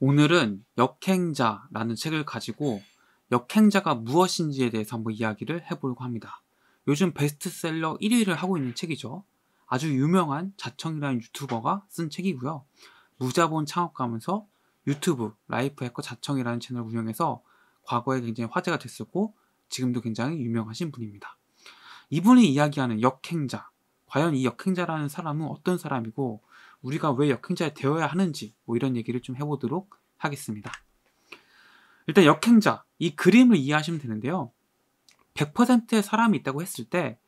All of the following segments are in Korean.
오늘은 역행자라는 책을 가지고 역행자가 무엇인지에 대해서 한번 이야기를 해보려고 합니다. 요즘 베스트셀러 1위를 하고 있는 책이죠. 아주 유명한 자청이라는 유튜버가 쓴 책이고요. 무자본 창업가면서 유튜브 라이프 해커 자청이라는 채널 운영해서 과거에 굉장히 화제가 됐었고 지금도 굉장히 유명하신 분입니다. 이분이 이야기하는 역행자 과연 이 역행자라는 사람은 어떤 사람이고 우리가 왜역행자에 되어야 하는지 뭐 이런 얘기를 좀 해보도록 하겠습니다. 일단 역행자 이 그림을 이해하시면 되는데요. 100%의 사람이 있다고 했을 때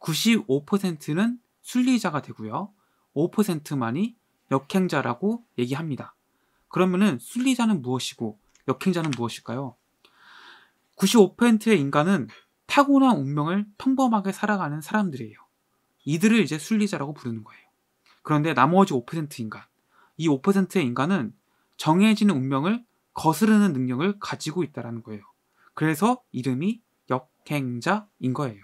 95%는 순리자가 되고요. 5%만이 역행자라고 얘기합니다. 그러면은 순리자는 무엇이고 역행자는 무엇일까요? 95%의 인간은 타고난 운명을 평범하게 살아가는 사람들이에요. 이들을 이제 순리자라고 부르는 거예요. 그런데 나머지 5% 인간, 이 5%의 인간은 정해지는 운명을 거스르는 능력을 가지고 있다라는 거예요. 그래서 이름이 역행자인 거예요.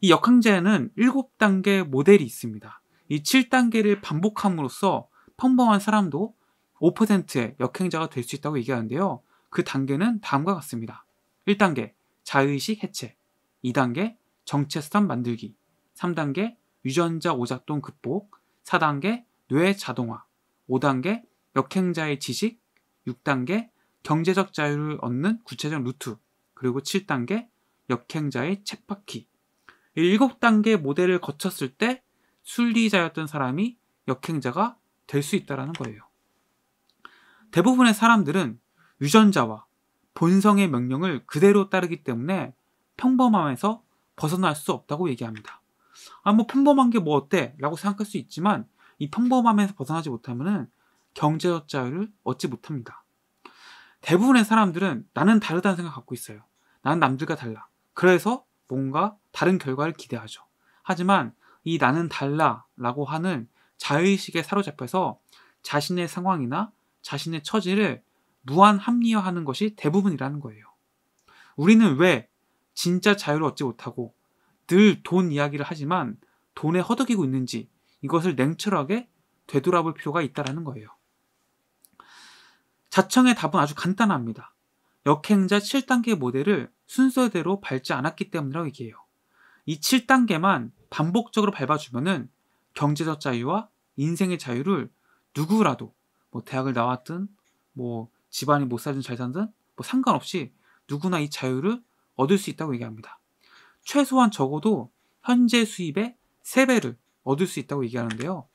이 역행자에는 7단계 모델이 있습니다. 이 7단계를 반복함으로써 평범한 사람도 5%의 역행자가 될 수 있다고 얘기하는데요. 그 단계는 다음과 같습니다. 1단계 자의식 해체 2단계 정체성 만들기 3단계 유전자 오작동 극복, 4단계 뇌 자동화, 5단계 역행자의 지식, 6단계 경제적 자유를 얻는 구체적 루트, 그리고 7단계 역행자의 챗바퀴. 7단계 모델을 거쳤을 때 순리자였던 사람이 역행자가 될 수 있다라는 거예요. 대부분의 사람들은 유전자와 본성의 명령을 그대로 따르기 때문에 평범함에서 벗어날 수 없다고 얘기합니다. 아, 뭐 평범한 게 뭐 어때? 라고 생각할 수 있지만 이 평범함에서 벗어나지 못하면은 경제적 자유를 얻지 못합니다. 대부분의 사람들은 나는 다르다는 생각 을 갖고 있어요. 나는 남들과 달라. 그래서 뭔가 다른 결과를 기대하죠. 하지만 이 나는 달라라고 하는 자의식에 사로잡혀서 자신의 상황이나 자신의 처지를 무한 합리화하는 것이 대부분이라는 거예요. 우리는 왜 진짜 자유를 얻지 못하고 늘돈 이야기를 하지만 돈에 허덕이고 있는지 이것을 냉철하게 되돌아볼 필요가 있다라는 거예요. 자청의 답은 아주 간단합니다. 역행자 7단계 모델을 순서대로 밟지 않았기 때문이라고 얘기해요. 이 7단계만 반복적으로 밟아주면 경제적 자유와 인생의 자유를 누구라도 뭐 대학을 나왔든 뭐 집안이 못 살든 잘 살든 뭐 상관없이 누구나 이 자유를 얻을 수 있다고 얘기합니다. 최소한 적어도 현재 수입의 3배를 얻을 수 있다고 얘기하는데요.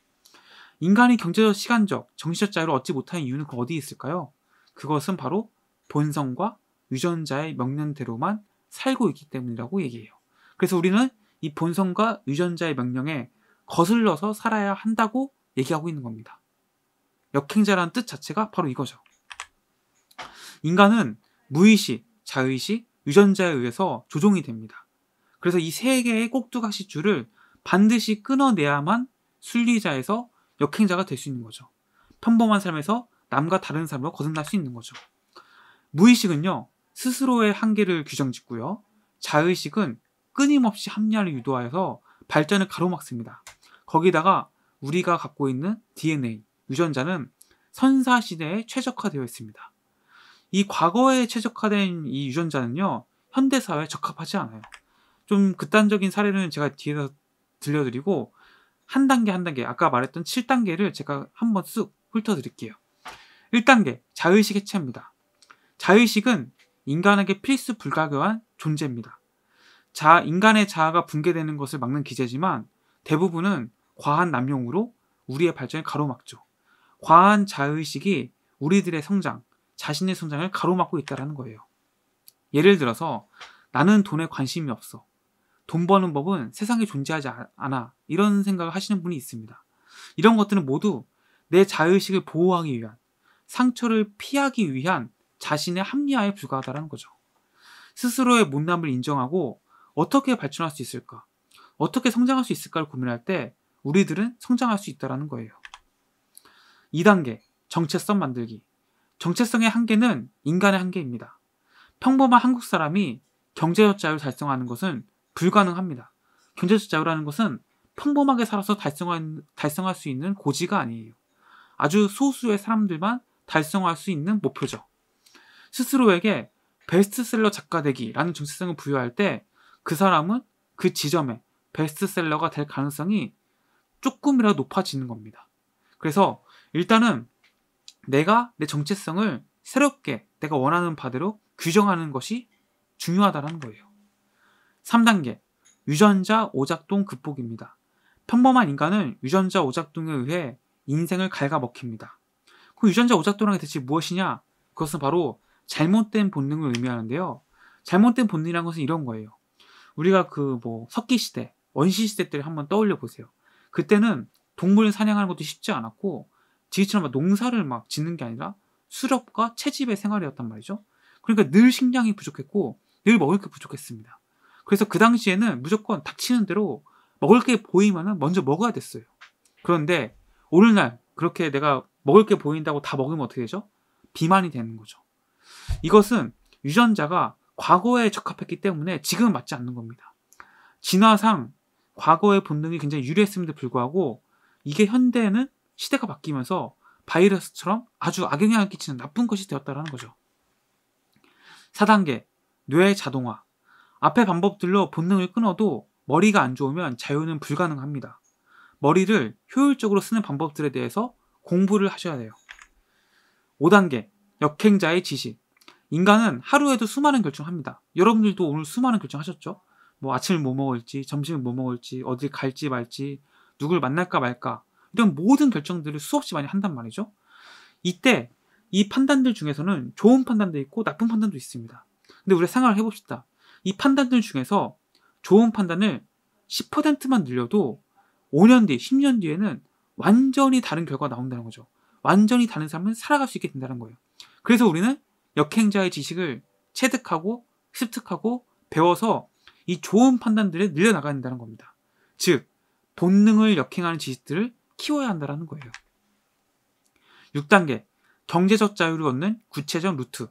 인간이 경제적, 시간적, 정신적 자유를 얻지 못하는 이유는 그 어디에 있을까요? 그것은 바로 본성과 유전자의 명령대로만 살고 있기 때문이라고 얘기해요. 그래서 우리는 이 본성과 유전자의 명령에 거슬러서 살아야 한다고 얘기하고 있는 겁니다. 역행자라는 뜻 자체가 바로 이거죠. 인간은 무의식, 자의식, 유전자에 의해서 조종이 됩니다. 그래서 이 세 개의 꼭두각시 줄을 반드시 끊어내야만 순리자에서 역행자가 될 수 있는 거죠. 평범한 삶에서 남과 다른 삶으로 거듭날 수 있는 거죠. 무의식은요, 스스로의 한계를 규정 짓고요. 자의식은 끊임없이 합리화를 유도하여서 발전을 가로막습니다. 거기다가 우리가 갖고 있는 DNA, 유전자는 선사시대에 최적화되어 있습니다. 이 과거에 최적화된 이 유전자는요, 현대사회에 적합하지 않아요. 좀 극단적인 사례는 제가 뒤에서 들려드리고 한 단계 한 단계 아까 말했던 7단계를 제가 한번 쑥 훑어드릴게요. 1단계 자의식 해체합니다 자의식은 인간에게 필수 불가결한 존재입니다. 자 인간의 자아가 붕괴되는 것을 막는 기제지만 대부분은 과한 남용으로 우리의 발전을 가로막죠. 과한 자의식이 우리들의 성장, 자신의 성장을 가로막고 있다는 거예요. 예를 들어서 나는 돈에 관심이 없어. 돈 버는 법은 세상에 존재하지 않아. 이런 생각을 하시는 분이 있습니다. 이런 것들은 모두 내 자의식을 보호하기 위한, 상처를 피하기 위한 자신의 합리화에 불과하다는 거죠. 스스로의 못남을 인정하고 어떻게 발전할 수 있을까? 어떻게 성장할 수 있을까를 고민할 때 우리들은 성장할 수 있다라는 거예요. 2단계 정체성 만들기. 정체성의 한계는 인간의 한계입니다. 평범한 한국 사람이 경제적 자유를 달성하는 것은 불가능합니다. 경제적 자유라는 것은 평범하게 살아서 달성한, 달성할 수 있는 고지가 아니에요. 아주 소수의 사람들만 달성할 수 있는 목표죠. 스스로에게 베스트셀러 작가 되기라는 정체성을 부여할 때 그 사람은 그 지점에 베스트셀러가 될 가능성이 조금이라도 높아지는 겁니다. 그래서 일단은 내가 내 정체성을 새롭게 내가 원하는 바대로 규정하는 것이 중요하다는 거예요. 3단계 유전자 오작동 극복입니다. 평범한 인간은 유전자 오작동에 의해 인생을 갉아먹힙니다. 그 유전자 오작동이 대체 무엇이냐? 그것은 바로 잘못된 본능을 의미하는데요. 잘못된 본능이란 것은 이런 거예요. 우리가 그 뭐 석기 시대, 원시 시대 때를 한번 떠올려 보세요. 그때는 동물을 사냥하는 것도 쉽지 않았고 지금처럼 농사를 막 짓는 게 아니라 수렵과 채집의 생활이었단 말이죠. 그러니까 늘 식량이 부족했고 늘 먹을 게 부족했습니다. 그래서 그 당시에는 무조건 닥치는 대로 먹을 게 보이면은 먼저 먹어야 됐어요. 그런데 오늘날 그렇게 내가 먹을 게 보인다고 다 먹으면 어떻게 되죠? 비만이 되는 거죠. 이것은 유전자가 과거에 적합했기 때문에 지금은 맞지 않는 겁니다. 진화상 과거의 본능이 굉장히 유리했음에도 불구하고 이게 현대에는 시대가 바뀌면서 바이러스처럼 아주 악영향을 끼치는 나쁜 것이 되었다는 거죠. 4단계 뇌 자동화 앞의 방법들로 본능을 끊어도 머리가 안 좋으면 자유는 불가능합니다. 머리를 효율적으로 쓰는 방법들에 대해서 공부를 하셔야 돼요. 5단계. 역행자의 지식. 인간은 하루에도 수많은 결정을 합니다. 여러분들도 오늘 수많은 결정하셨죠? 뭐 아침을 뭐 먹을지, 점심을 뭐 먹을지, 어디 갈지 말지, 누굴 만날까 말까. 이런 모든 결정들을 수없이 많이 한단 말이죠. 이때 이 판단들 중에서는 좋은 판단도 있고 나쁜 판단도 있습니다. 근데 우리가 생각을 해봅시다. 이 판단들 중에서 좋은 판단을 10%만 늘려도 5년 뒤, 10년 뒤에는 완전히 다른 결과가 나온다는 거죠. 완전히 다른 삶을 살아갈 수 있게 된다는 거예요. 그래서 우리는 역행자의 지식을 체득하고 습득하고 배워서 이 좋은 판단들을 늘려나가야 된다는 겁니다. 즉, 본능을 역행하는 지식들을 키워야 한다는 거예요. 6단계. 경제적 자유를 얻는 구체적 루트.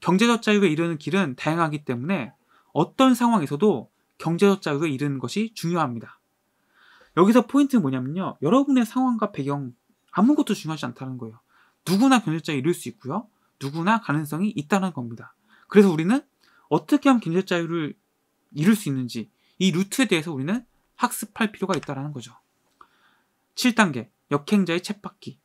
경제적 자유에 이르는 길은 다양하기 때문에 어떤 상황에서도 경제적 자유를 잃은 것이 중요합니다. 여기서 포인트는 뭐냐면요. 여러분의 상황과 배경 아무것도 중요하지 않다는 거예요. 누구나 경제자에 이룰 수 있고요. 누구나 가능성이 있다는 겁니다. 그래서 우리는 어떻게 하면 경제 자유를 이룰 수 있는지 이 루트에 대해서 우리는 학습할 필요가 있다는 거죠. 7단계 역행자의 챗바퀴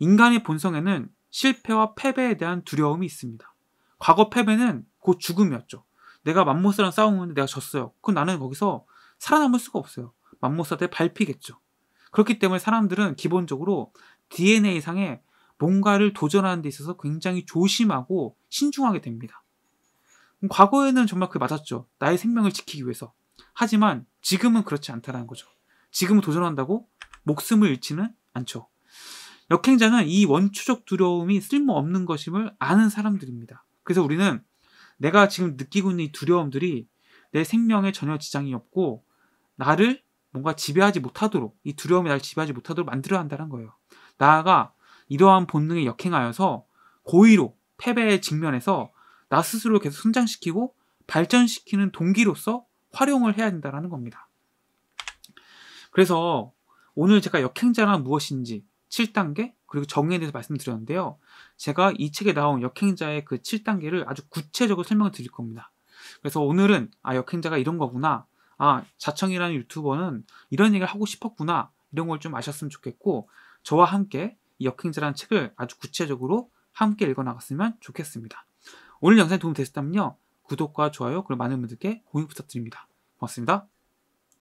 인간의 본성에는 실패와 패배에 대한 두려움이 있습니다. 과거 패배는 곧 죽음이었죠. 내가 맘모스랑 싸우는데 내가 졌어요. 그럼 나는 거기서 살아남을 수가 없어요. 맘모스한테 밟히겠죠. 그렇기 때문에 사람들은 기본적으로 DNA상에 뭔가를 도전하는 데 있어서 굉장히 조심하고 신중하게 됩니다. 과거에는 정말 그게 맞았죠. 나의 생명을 지키기 위해서. 하지만 지금은 그렇지 않다는 거죠. 지금 은 도전한다고 목숨을 잃지는 않죠. 역행자는 이 원초적 두려움이 쓸모없는 것임을 아는 사람들입니다. 그래서 우리는 내가 지금 느끼고 있는 이 두려움들이 내 생명에 전혀 지장이 없고 나를 뭔가 지배하지 못하도록 이 두려움이 나를 지배하지 못하도록 만들어야 한다는 거예요. 나아가 이러한 본능에 역행하여서 고의로 패배에 직면해서 나 스스로 계속 성장시키고 발전시키는 동기로서 활용을 해야 된다는 겁니다. 그래서 오늘 제가 역행자란 무엇인지 7단계, 그리고 정의에 대해서 말씀드렸는데요. 제가 이 책에 나온 역행자의 그 7단계를 아주 구체적으로 설명을 드릴 겁니다. 그래서 오늘은 아 역행자가 이런 거구나. 아 자청이라는 유튜버는 이런 얘기를 하고 싶었구나. 이런 걸 좀 아셨으면 좋겠고 저와 함께 이 역행자라는 책을 아주 구체적으로 함께 읽어 나갔으면 좋겠습니다. 오늘 영상이 도움되셨다면요. 구독과 좋아요 그리고 많은 분들께 공유 부탁드립니다. 고맙습니다.